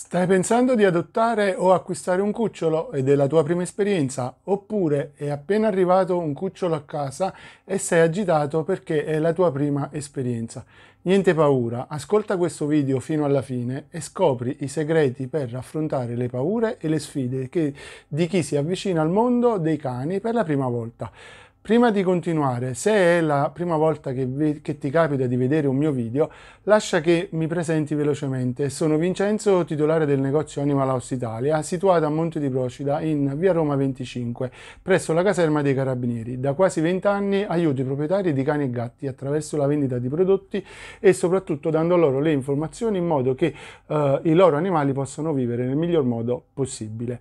Stai pensando di adottare o acquistare un cucciolo ed è la tua prima esperienza? Oppure è appena arrivato un cucciolo a casa e sei agitato perché è la tua prima esperienza? Niente paura, ascolta questo video fino alla fine e scopri i segreti per affrontare le paure e le sfide che, di chi si avvicina al mondo dei cani per la prima volta. Prima di continuare, se è la prima volta che, che, ti capita di vedere un mio video, lascia che mi presenti velocemente. Sono Vincenzo, titolare del negozio Animal House Italia, situato a Monte di Procida in via Roma 25, presso la caserma dei Carabinieri. Da quasi 20 anni aiuto i proprietari di cani e gatti attraverso la vendita di prodotti e soprattutto dando loro le informazioni in modo che eh, i loro animali possano vivere nel miglior modo possibile.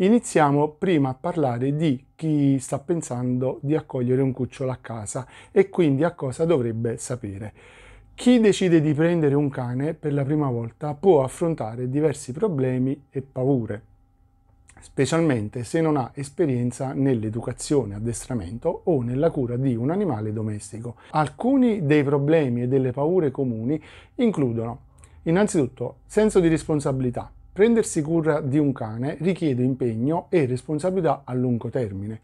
Iniziamo prima a parlare di chi sta pensando di accogliere un cucciolo a casa e quindi a cosa dovrebbe sapere. Chi decide di prendere un cane per la prima volta può affrontare diversi problemi e paure, specialmente se non ha esperienza nell'educazione, addestramento o nella cura di un animale domestico. Alcuni dei problemi e delle paure comuni includono innanzitutto senso di responsabilità, Prendersi cura di un cane richiede impegno e responsabilità a lungo termine.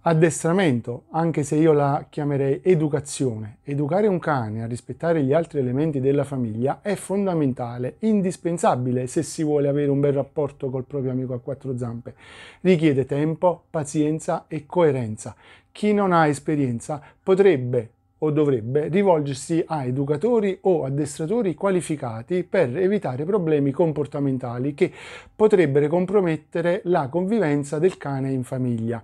Addestramento, anche se io la chiamerei educazione. Educare un cane a rispettare gli altri elementi della famiglia è fondamentale, indispensabile se si vuole avere un bel rapporto col proprio amico a quattro zampe. Richiede tempo, pazienza e coerenza. Chi non ha esperienza potrebbe o dovrebbe rivolgersi a educatori o addestratori qualificati per evitare problemi comportamentali che potrebbero compromettere la convivenza del cane in famiglia.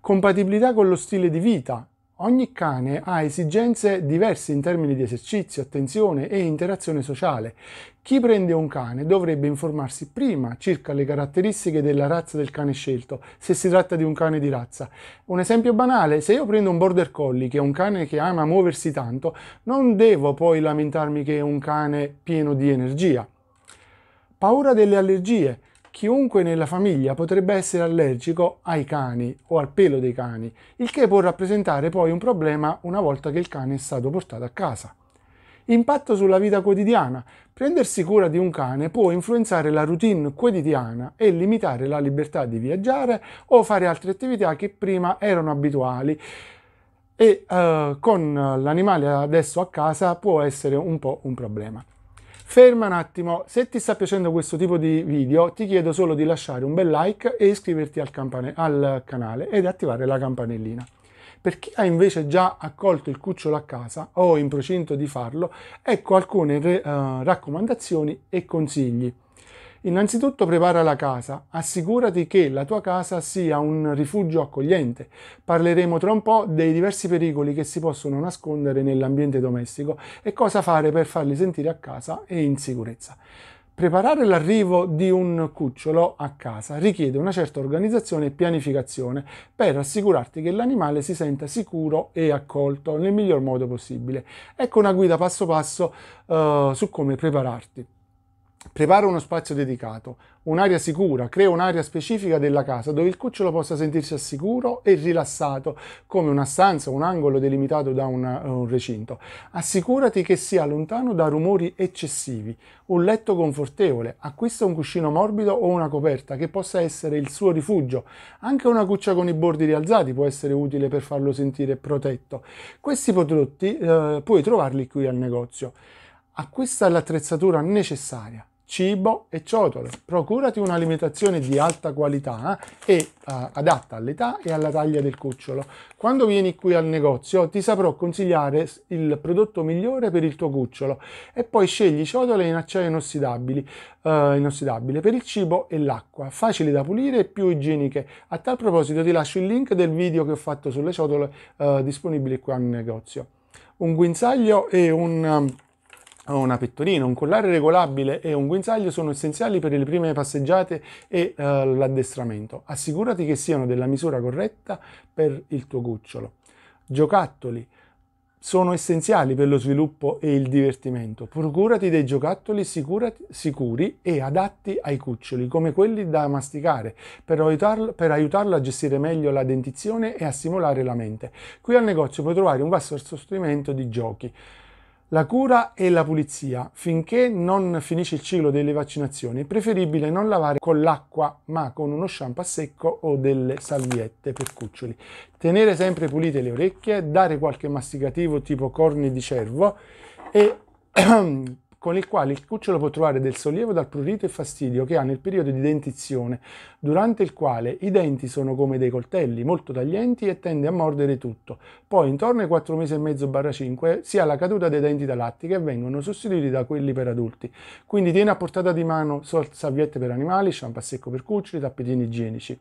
Compatibilità con lo stile di vita Ogni cane ha esigenze diverse in termini di esercizio, attenzione e interazione sociale. Chi prende un cane dovrebbe informarsi prima circa le caratteristiche della razza del cane scelto, se si tratta di un cane di razza. Un esempio banale, se io prendo un border collie, che è un cane che ama muoversi tanto, non devo poi lamentarmi che è un cane pieno di energia. Paura delle allergie chiunque nella famiglia potrebbe essere allergico ai cani o al pelo dei cani, il che può rappresentare poi un problema una volta che il cane è stato portato a casa. Impatto sulla vita quotidiana. Prendersi cura di un cane può influenzare la routine quotidiana e limitare la libertà di viaggiare o fare altre attività che prima erano abituali e eh, con l'animale adesso a casa può essere un po' un problema. Ferma un attimo, se ti sta piacendo questo tipo di video ti chiedo solo di lasciare un bel like e iscriverti al, al canale ed attivare la campanellina. Per chi ha invece già accolto il cucciolo a casa o in procinto di farlo, ecco alcune eh, raccomandazioni e consigli. Innanzitutto prepara la casa, assicurati che la tua casa sia un rifugio accogliente. Parleremo tra un po' dei diversi pericoli che si possono nascondere nell'ambiente domestico e cosa fare per farli sentire a casa e in sicurezza. Preparare l'arrivo di un cucciolo a casa richiede una certa organizzazione e pianificazione per assicurarti che l'animale si senta sicuro e accolto nel miglior modo possibile. Ecco una guida passo passo eh, su come prepararti. Prepara uno spazio dedicato, un'area sicura, crea un'area specifica della casa dove il cucciolo possa sentirsi al sicuro e rilassato, come una stanza o un angolo delimitato da un, eh, un, recinto. Assicurati che sia lontano da rumori eccessivi, un letto confortevole, acquista un cuscino morbido o una coperta che possa essere il suo rifugio. Anche una cuccia con i bordi rialzati può essere utile per farlo sentire protetto. Questi prodotti eh, puoi trovarli qui al negozio. Acquista l'attrezzatura necessaria cibo e ciotole. Procurati un'alimentazione di alta qualità eh, e uh, adatta all'età e alla taglia del cucciolo. Quando vieni qui al negozio ti saprò consigliare il prodotto migliore per il tuo cucciolo e poi scegli ciotole in acciaio inossidabile, uh, inossidabile per il cibo e l'acqua, facili da pulire e più igieniche. A tal proposito ti lascio il link del video che ho fatto sulle ciotole uh, eh, disponibile qua al negozio. Un guinzaglio e un... Um, una pettorina, un collare regolabile e un guinzaglio sono essenziali per le prime passeggiate e uh, l'addestramento. Assicurati che siano della misura corretta per il tuo cucciolo. Giocattoli sono essenziali per lo sviluppo e il divertimento. Procurati dei giocattoli sicurati, sicuri e adatti ai cuccioli, come quelli da masticare, per aiutarlo, per aiutarlo, a gestire meglio la dentizione e a stimolare la mente. Qui al negozio puoi trovare un vasto assortimento di giochi. La cura e la pulizia. Finché non finisce il ciclo delle vaccinazioni è preferibile non lavare con l'acqua ma con uno shampoo a secco o delle salviette per cuccioli. Tenere sempre pulite le orecchie, dare qualche masticativo tipo corni di cervo e ehm, con il quale il cucciolo può trovare del sollievo dal prurito e fastidio che ha nel periodo di dentizione, durante il quale i denti sono come dei coltelli, molto taglienti e tende a mordere tutto. Poi, intorno ai 4 mesi e mezzo 5, si ha la caduta dei denti da latte che vengono sostituiti da quelli per adulti. Quindi tiene a portata di mano salviette per animali, shampoo secco per cuccioli, tappetini igienici.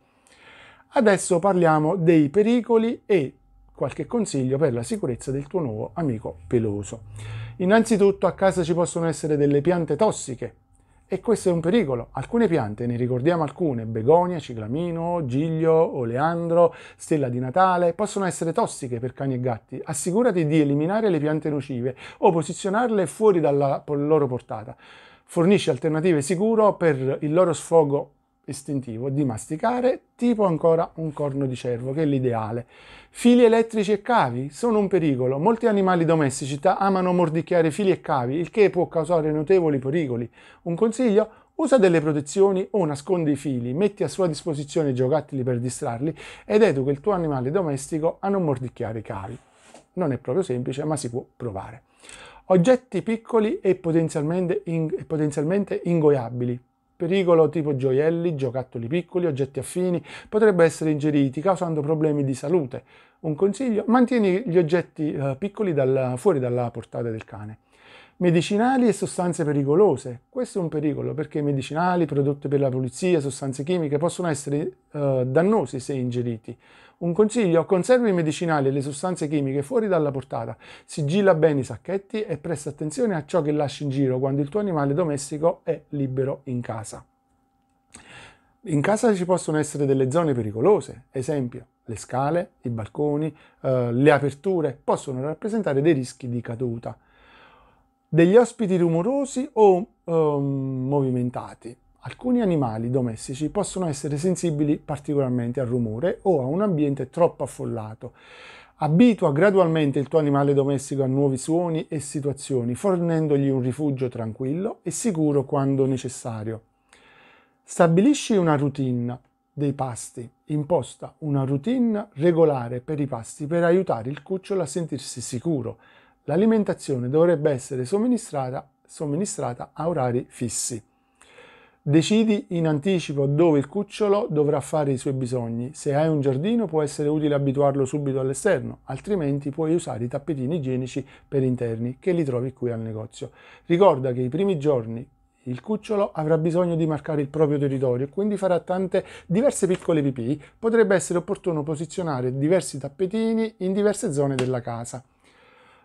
Adesso parliamo dei pericoli e qualche consiglio per la sicurezza del tuo nuovo amico peloso. Innanzitutto a casa ci possono essere delle piante tossiche e questo è un pericolo. Alcune piante, ne ricordiamo alcune, begonia, ciclamino, giglio, oleandro, stella di Natale, possono essere tossiche per cani e gatti. Assicurati di eliminare le piante nocive o posizionarle fuori dalla loro portata. Fornisci alternative sicure per il loro sfogo istintivo di masticare, tipo ancora un corno di cervo, che è l'ideale. Fili elettrici e cavi sono un pericolo. Molti animali domestici amano mordicchiare fili e cavi, il che può causare notevoli pericoli. Un consiglio? Usa delle protezioni o nascondi i fili, metti a sua disposizione giocattoli per distrarli ed educa il tuo animale domestico a non mordicchiare i cavi. Non è proprio semplice, ma si può provare. Oggetti piccoli e potenzialmente, in, potenzialmente ingoiabili pericolo tipo gioielli, giocattoli piccoli, oggetti affini, potrebbe essere ingeriti causando problemi di salute. Un consiglio, mantieni gli oggetti eh, piccoli dalla, fuori dalla portata del cane. Medicinali e sostanze pericolose. Questo è un pericolo perché medicinali, prodotti per la pulizia, sostanze chimiche possono essere eh, dannosi se ingeriti. Un consiglio, conservi i medicinali e le sostanze chimiche fuori dalla portata, sigilla bene i sacchetti e presta attenzione a ciò che lasci in giro quando il tuo animale domestico è libero in casa. In casa ci possono essere delle zone pericolose, esempio le scale, i balconi, eh, le aperture possono rappresentare dei rischi di caduta degli ospiti rumorosi o um, movimentati. Alcuni animali domestici possono essere sensibili particolarmente al rumore o a un ambiente troppo affollato. Abitua gradualmente il tuo animale domestico a nuovi suoni e situazioni, fornendogli un rifugio tranquillo e sicuro quando necessario. Stabilisci una routine dei pasti, imposta una routine regolare per i pasti per aiutare il cucciolo a sentirsi sicuro, L'alimentazione dovrebbe essere somministrata, somministrata a orari fissi. Decidi in anticipo dove il cucciolo dovrà fare i suoi bisogni. Se hai un giardino può essere utile abituarlo subito all'esterno, altrimenti puoi usare i tappetini igienici per interni che li trovi qui al negozio. Ricorda che i primi giorni il cucciolo avrà bisogno di marcare il proprio territorio e quindi farà tante diverse piccole pipì. Potrebbe essere opportuno posizionare diversi tappetini in diverse zone della casa.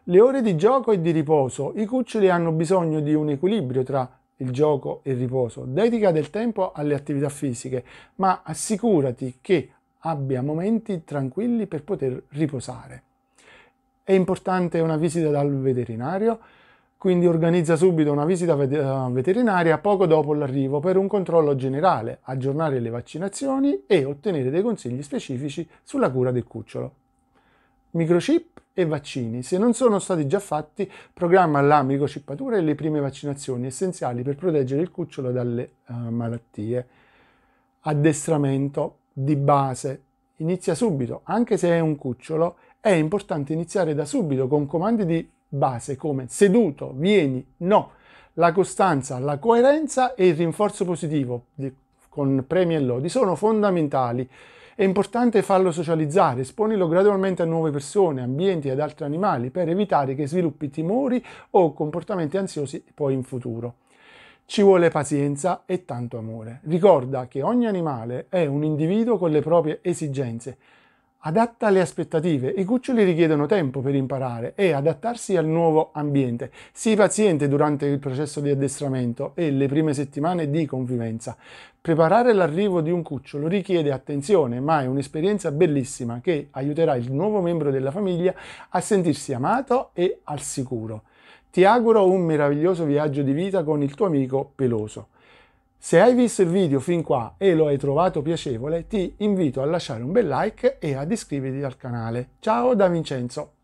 Le ore di gioco e di riposo. I cuccioli hanno bisogno di un equilibrio tra il gioco e il riposo. Dedica del tempo alle attività fisiche, ma assicurati che abbia momenti tranquilli per poter riposare. È importante una visita dal veterinario, quindi organizza subito una visita eh, veterinaria poco dopo l'arrivo per un controllo generale, aggiornare le vaccinazioni e ottenere dei consigli specifici sulla cura del cucciolo microchip e vaccini. Se non sono stati già fatti, programma la microchippatura e le prime vaccinazioni essenziali per proteggere il cucciolo dalle uh, malattie. Addestramento di base. Inizia subito, anche se è un cucciolo, è importante iniziare da subito con comandi di base come seduto, vieni, no, la costanza, la coerenza e il rinforzo positivo con premi e lodi sono fondamentali è importante farlo socializzare, esponilo gradualmente a nuove persone, ambienti ed altri animali per evitare che sviluppi timori o comportamenti ansiosi poi in futuro. Ci vuole pazienza e tanto amore. Ricorda che ogni animale è un individuo con le proprie esigenze adatta alle aspettative. I cuccioli richiedono tempo per imparare e adattarsi al nuovo ambiente. Sii paziente durante il processo di addestramento e le prime settimane di convivenza. Preparare l'arrivo di un cucciolo richiede attenzione, ma è un'esperienza bellissima che aiuterà il nuovo membro della famiglia a sentirsi amato e al sicuro. Ti auguro un meraviglioso viaggio di vita con il tuo amico Peloso. Se hai visto il video fin qua e lo hai trovato piacevole, ti invito a lasciare un bel like e ad iscriverti al canale. Ciao da Vincenzo!